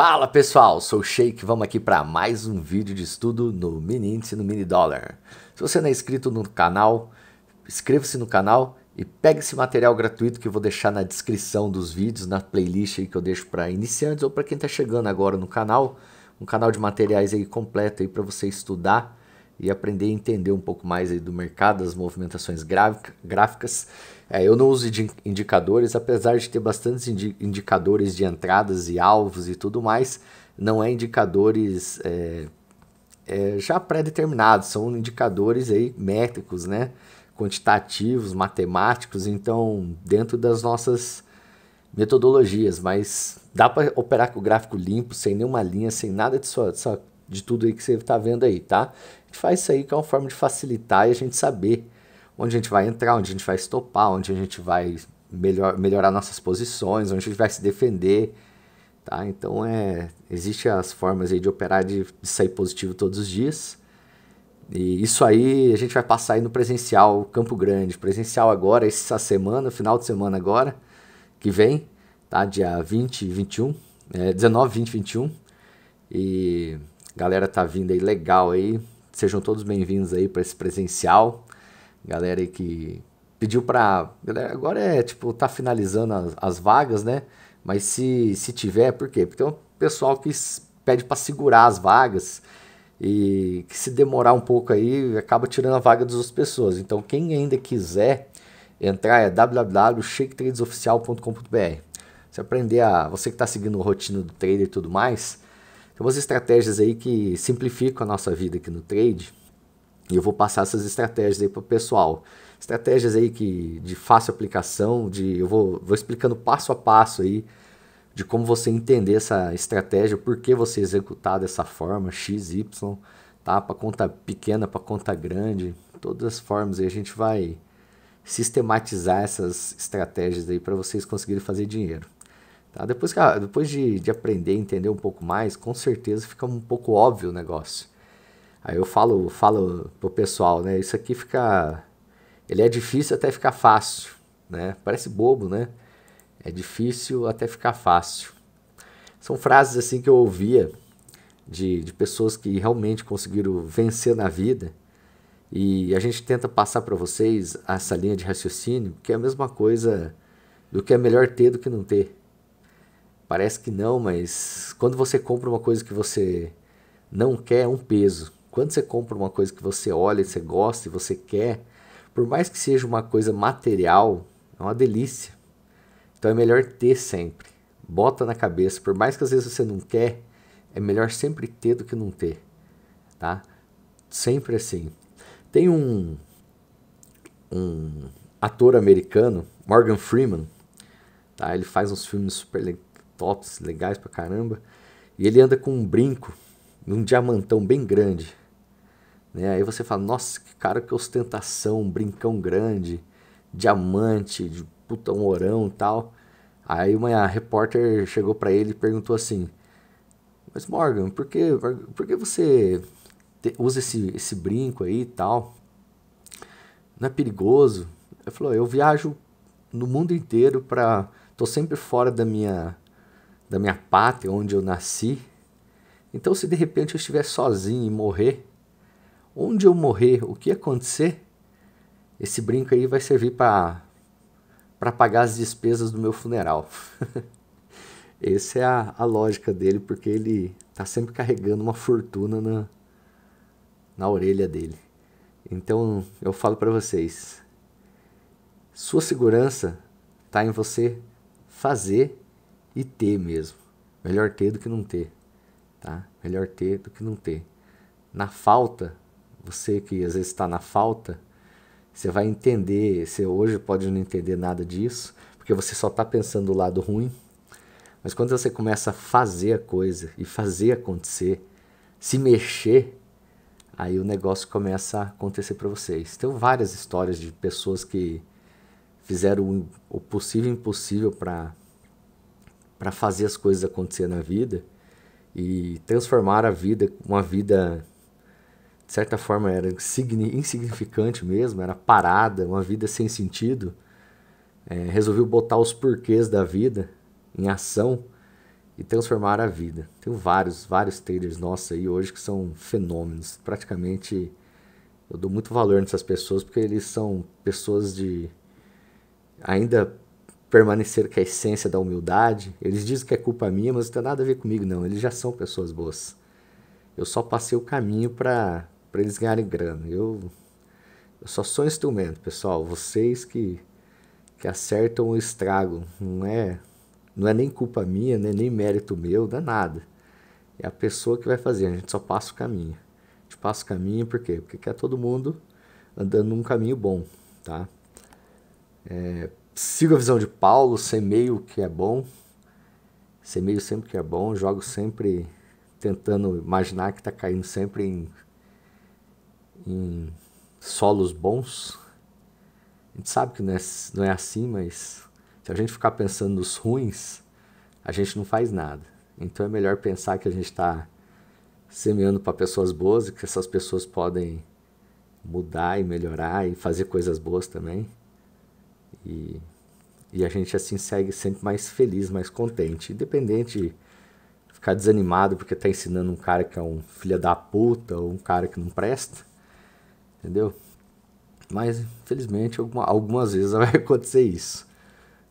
Fala pessoal, sou o Sheik, vamos aqui para mais um vídeo de estudo no Mini Índice no Mini Dólar. Se você não é inscrito no canal, inscreva-se no canal e pegue esse material gratuito que eu vou deixar na descrição dos vídeos, na playlist que eu deixo para iniciantes ou para quem está chegando agora no canal, um canal de materiais aí completo aí para você estudar e aprender a entender um pouco mais aí do mercado, das movimentações gráficas. É, eu não uso indicadores, apesar de ter bastantes indi indicadores de entradas e alvos e tudo mais, não é indicadores é, é, já pré-determinados, são indicadores aí métricos, né? quantitativos, matemáticos, então dentro das nossas metodologias, mas dá para operar com o gráfico limpo, sem nenhuma linha, sem nada de, de tudo aí que você está vendo aí, tá? A gente faz isso aí que é uma forma de facilitar e a gente saber onde a gente vai entrar, onde a gente vai estopar, onde a gente vai melhor, melhorar nossas posições, onde a gente vai se defender. Tá? Então, é, existem as formas aí de operar, de, de sair positivo todos os dias. E isso aí a gente vai passar aí no presencial Campo Grande. Presencial agora, essa semana, final de semana agora, que vem, tá? Dia 20 e 21. É, 19, 20 21. E galera tá vindo aí legal aí. Sejam todos bem-vindos aí para esse presencial. Galera aí que pediu para agora é tipo tá finalizando as, as, vagas, né? Mas se se tiver, por quê? Porque tem um pessoal que pede para segurar as vagas e que se demorar um pouco aí acaba tirando a vaga das outras pessoas. Então quem ainda quiser entrar é www.shaketradesoficial.com.br. Você aprender a você que está seguindo a rotina do trader e tudo mais, tem umas estratégias aí que simplificam a nossa vida aqui no trade. E eu vou passar essas estratégias aí para o pessoal. Estratégias aí que de fácil aplicação, de eu vou, vou explicando passo a passo aí de como você entender essa estratégia, por que você executar dessa forma, X, Y, tá? Para conta pequena, para conta grande, todas as formas aí a gente vai sistematizar essas estratégias aí para vocês conseguirem fazer dinheiro. Tá? Depois, que, depois de, de aprender, entender um pouco mais, com certeza fica um pouco óbvio o negócio. Aí eu falo, falo pro pessoal, né? Isso aqui fica. Ele é difícil até ficar fácil, né? Parece bobo, né? É difícil até ficar fácil. São frases assim que eu ouvia de, de pessoas que realmente conseguiram vencer na vida. E a gente tenta passar para vocês essa linha de raciocínio, que é a mesma coisa do que é melhor ter do que não ter. Parece que não, mas quando você compra uma coisa que você não quer, é um peso. Quando você compra uma coisa que você olha, você gosta e você quer, por mais que seja uma coisa material, é uma delícia. Então é melhor ter sempre. Bota na cabeça, por mais que às vezes você não quer, é melhor sempre ter do que não ter, tá? Sempre assim. Tem um um ator americano, Morgan Freeman, tá? Ele faz uns filmes super tops, legais pra caramba. E ele anda com um brinco, um diamantão bem grande. Né? Aí você fala, nossa, que cara, que ostentação, um brincão grande, diamante, de puta, um orão e tal. Aí uma repórter chegou para ele e perguntou assim, mas Morgan, por que, por que você usa esse, esse brinco aí e tal? Não é perigoso? Ele falou, eu viajo no mundo inteiro pra tô sempre fora da minha da minha pátria, onde eu nasci. Então, se de repente eu estiver sozinho e morrer, onde eu morrer, o que acontecer, esse brinco aí vai servir para para pagar as despesas do meu funeral. Essa é a, a lógica dele, porque ele está sempre carregando uma fortuna na, na orelha dele. Então eu falo para vocês: sua segurança está em você fazer e ter mesmo. Melhor ter do que não ter, tá? Melhor ter do que não ter. Na falta, você que às vezes está na falta, você vai entender, você hoje pode não entender nada disso, porque você só está pensando do lado ruim. Mas quando você começa a fazer a coisa e fazer acontecer, se mexer, aí o negócio começa a acontecer para vocês. Tem várias histórias de pessoas que fizeram o possível e impossível para para fazer as coisas acontecer na vida e transformar a vida, uma vida de certa forma era insignificante mesmo, era parada, uma vida sem sentido. É, resolveu botar os porquês da vida em ação e transformar a vida. Tenho vários, vários traders nossos aí hoje que são fenômenos. Praticamente eu dou muito valor nessas pessoas porque eles são pessoas de ainda permanecer com é a essência da humildade. Eles dizem que é culpa minha, mas não tem nada a ver comigo, não. Eles já são pessoas boas. Eu só passei o caminho para eles ganharem grana. Eu, eu só sou instrumento, pessoal. Vocês que, que acertam o estrago. Não é, não é nem culpa minha, nem, é nem mérito meu, não é nada. É a pessoa que vai fazer. A gente só passa o caminho. A gente passa o caminho por quê? Porque quer todo mundo andando num caminho bom, tá? É, sigo a visão de Paulo, semeio o que é bom, semeio sempre que é bom, jogo sempre tentando imaginar que está caindo sempre em, em solos bons. A gente sabe que não é, não é assim, mas se a gente ficar pensando nos ruins, a gente não faz nada. Então é melhor pensar que a gente está semeando para pessoas boas e que essas pessoas podem mudar e melhorar e fazer coisas boas também. E, e a gente assim segue sempre mais feliz, mais contente. Independente de ficar desanimado porque tá ensinando um cara que é um filho da puta ou um cara que não presta. Entendeu? Mas, infelizmente, alguma, algumas vezes vai acontecer isso.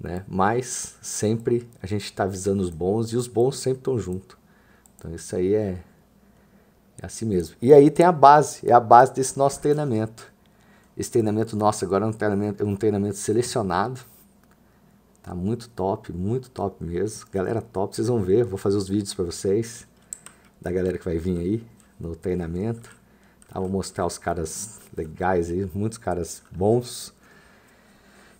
Né? Mas sempre a gente está avisando os bons e os bons sempre estão junto. Então isso aí é, é assim mesmo. E aí tem a base, é a base desse nosso treinamento. Esse treinamento nosso agora é um treinamento, é um treinamento selecionado. Tá muito top, muito top mesmo. Galera top, vocês vão ver. Vou fazer os vídeos para vocês da galera que vai vir aí no treinamento. Tá, vou mostrar os caras legais aí, muitos caras bons.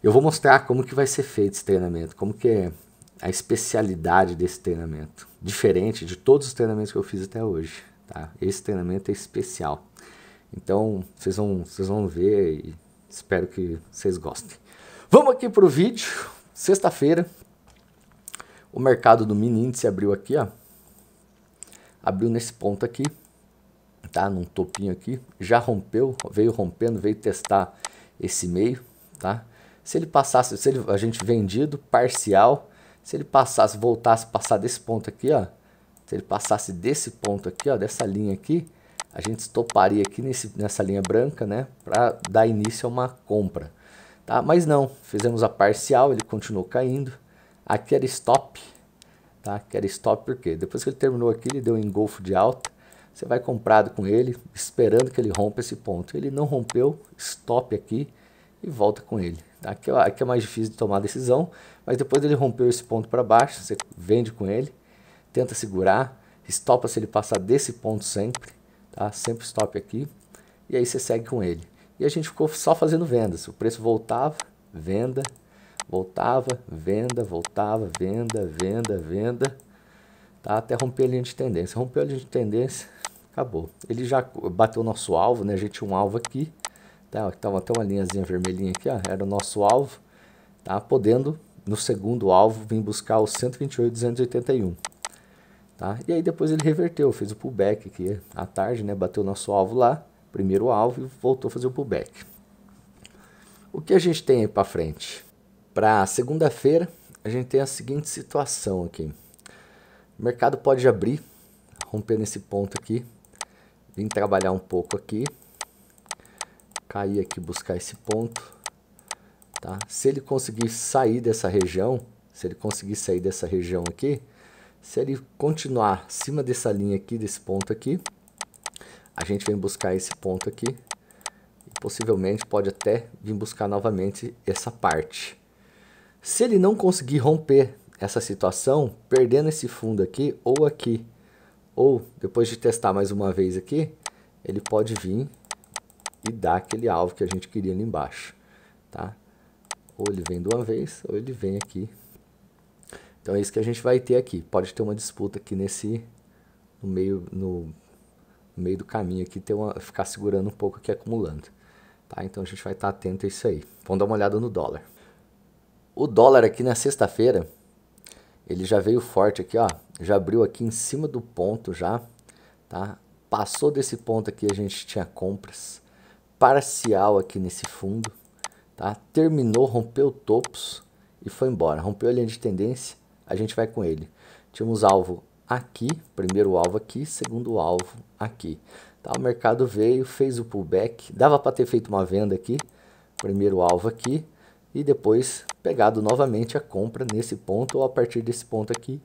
Eu vou mostrar como que vai ser feito esse treinamento, como que é a especialidade desse treinamento. Diferente de todos os treinamentos que eu fiz até hoje. Tá? Esse treinamento é especial. Então, vocês vão, vocês vão ver e espero que vocês gostem. Vamos aqui para o vídeo. Sexta-feira, o mercado do mini índice abriu aqui, ó. Abriu nesse ponto aqui, tá? Num topinho aqui. Já rompeu, veio rompendo, veio testar esse meio, tá? Se ele passasse, se ele, a gente vendido, parcial, se ele passasse, voltasse a passar desse ponto aqui, ó. Se ele passasse desse ponto aqui, ó, dessa linha aqui, a gente estoparia aqui nesse, nessa linha branca, né, para dar início a uma compra. Tá? Mas não, fizemos a parcial, ele continuou caindo. Aqui era stop, tá? Aqui era stop porque depois que ele terminou aqui, ele deu um engolfo de alta. Você vai comprado com ele, esperando que ele rompa esse ponto. Ele não rompeu, stop aqui e volta com ele. Tá? Aqui, é, aqui é mais difícil de tomar decisão, mas depois ele rompeu esse ponto para baixo, você vende com ele, tenta segurar, stopa se ele passar desse ponto sempre tá? Sempre stop aqui e aí você segue com ele. E a gente ficou só fazendo vendas. O preço voltava, venda, voltava, venda, voltava, venda, venda, venda, tá? Até romper a linha de tendência. Rompeu a linha de tendência, acabou. Ele já bateu o nosso alvo, né? A gente tinha um alvo aqui, tá? Tava até uma linhazinha vermelhinha aqui, ó, era o nosso alvo, tá? Podendo no segundo alvo vir buscar os 128,281. Tá? E aí depois ele reverteu, fez o pullback aqui à tarde, né? bateu nosso alvo lá, primeiro alvo, e voltou a fazer o pullback. O que a gente tem aí para frente? Para segunda-feira, a gente tem a seguinte situação aqui. O mercado pode abrir, romper nesse ponto aqui, vir trabalhar um pouco aqui, cair aqui, buscar esse ponto. Tá? Se ele conseguir sair dessa região, se ele conseguir sair dessa região aqui, se ele continuar acima dessa linha aqui, desse ponto aqui, a gente vem buscar esse ponto aqui. E possivelmente pode até vir buscar novamente essa parte. Se ele não conseguir romper essa situação, perdendo esse fundo aqui ou aqui, ou depois de testar mais uma vez aqui, ele pode vir e dar aquele alvo que a gente queria ali embaixo, tá? Ou ele vem de uma vez, ou ele vem aqui então é isso que a gente vai ter aqui. Pode ter uma disputa aqui nesse no meio no, no meio do caminho aqui ter uma ficar segurando um pouco aqui acumulando, tá? Então a gente vai estar atento a isso aí. Vamos dar uma olhada no dólar. O dólar aqui na sexta-feira, ele já veio forte aqui, ó, já abriu aqui em cima do ponto já, tá? Passou desse ponto aqui a gente tinha compras parcial aqui nesse fundo, tá? Terminou, rompeu topos e foi embora. Rompeu a linha de tendência a gente vai com ele. Tínhamos alvo aqui, primeiro alvo aqui, segundo alvo aqui. Tá, o mercado veio, fez o pullback, dava para ter feito uma venda aqui, primeiro alvo aqui, e depois pegado novamente a compra nesse ponto ou a partir desse ponto aqui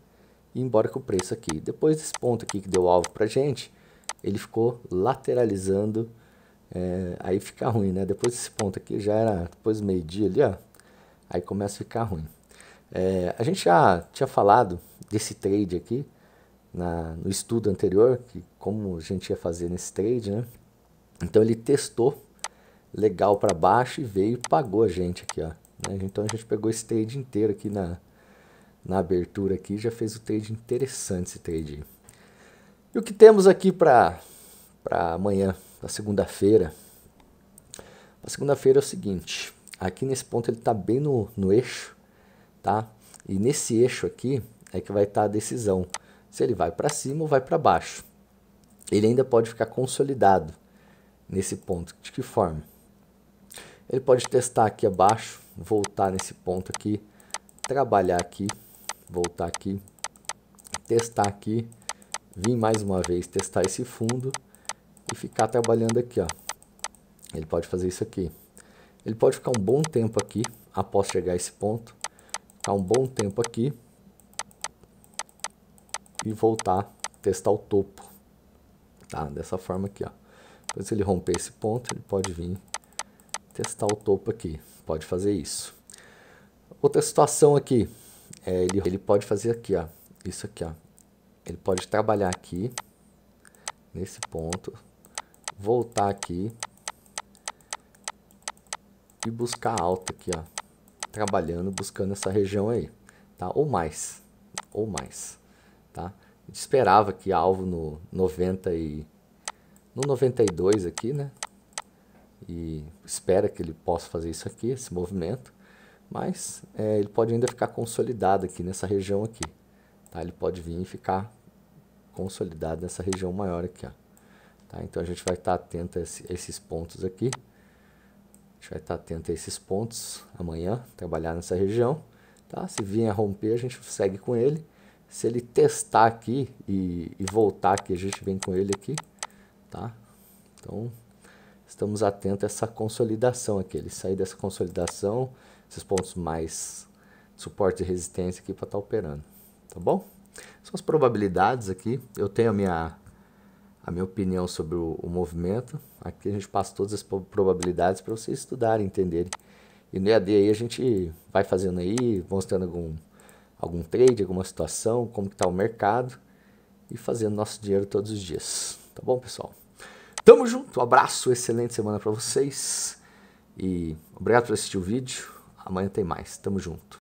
e embora com o preço aqui. Depois desse ponto aqui que deu alvo para gente, ele ficou lateralizando, é, aí fica ruim, né? Depois desse ponto aqui já era depois meio dia ali, ó, aí começa a ficar ruim. É, a gente já tinha falado desse trade aqui na, no estudo anterior, que como a gente ia fazer nesse trade, né? Então ele testou legal para baixo e veio e pagou a gente aqui, ó. Né? Então a gente pegou esse trade inteiro aqui na, na abertura aqui, já fez o trade interessante esse trade. E o que temos aqui para amanhã, para segunda-feira? Para segunda-feira é o seguinte, aqui nesse ponto ele está bem no, no eixo, tá? E nesse eixo aqui é que vai estar tá a decisão se ele vai para cima ou vai para baixo. Ele ainda pode ficar consolidado nesse ponto. De que forma? Ele pode testar aqui abaixo, voltar nesse ponto aqui, trabalhar aqui, voltar aqui, testar aqui, vir mais uma vez testar esse fundo e ficar trabalhando aqui, ó. Ele pode fazer isso aqui. Ele pode ficar um bom tempo aqui após chegar a esse ponto ficar um bom tempo aqui e voltar testar o topo, tá? Dessa forma aqui, ó. Depois se ele romper esse ponto, ele pode vir testar o topo aqui, pode fazer isso. Outra situação aqui, é, ele, ele pode fazer aqui, ó, isso aqui, ó. Ele pode trabalhar aqui, nesse ponto, voltar aqui e buscar alta aqui, ó trabalhando, buscando essa região aí, tá? Ou mais, ou mais, tá? A gente esperava que alvo no 90 e no 92 aqui, né? E espera que ele possa fazer isso aqui, esse movimento, mas é, ele pode ainda ficar consolidado aqui nessa região aqui, tá? Ele pode vir e ficar consolidado nessa região maior aqui, ó. Tá? Então a gente vai estar atento a, esse, a esses pontos aqui. A gente vai estar atento a esses pontos amanhã, trabalhar nessa região. Tá? Se vier a romper, a gente segue com ele. Se ele testar aqui e, e voltar aqui, a gente vem com ele aqui. Tá? Então, estamos atentos a essa consolidação aqui. Ele sair dessa consolidação, esses pontos mais suporte e resistência aqui para estar tá operando. Tá bom? São as probabilidades aqui. Eu tenho a minha, a minha opinião sobre o, o movimento. Aqui a gente passa todas as probabilidades para vocês estudarem, entenderem. E no EAD aí a gente vai fazendo aí, mostrando algum, algum trade, alguma situação, como está o mercado e fazendo nosso dinheiro todos os dias. Tá bom, pessoal? Tamo junto, um abraço, excelente semana para vocês e obrigado por assistir o vídeo. Amanhã tem mais. Tamo junto.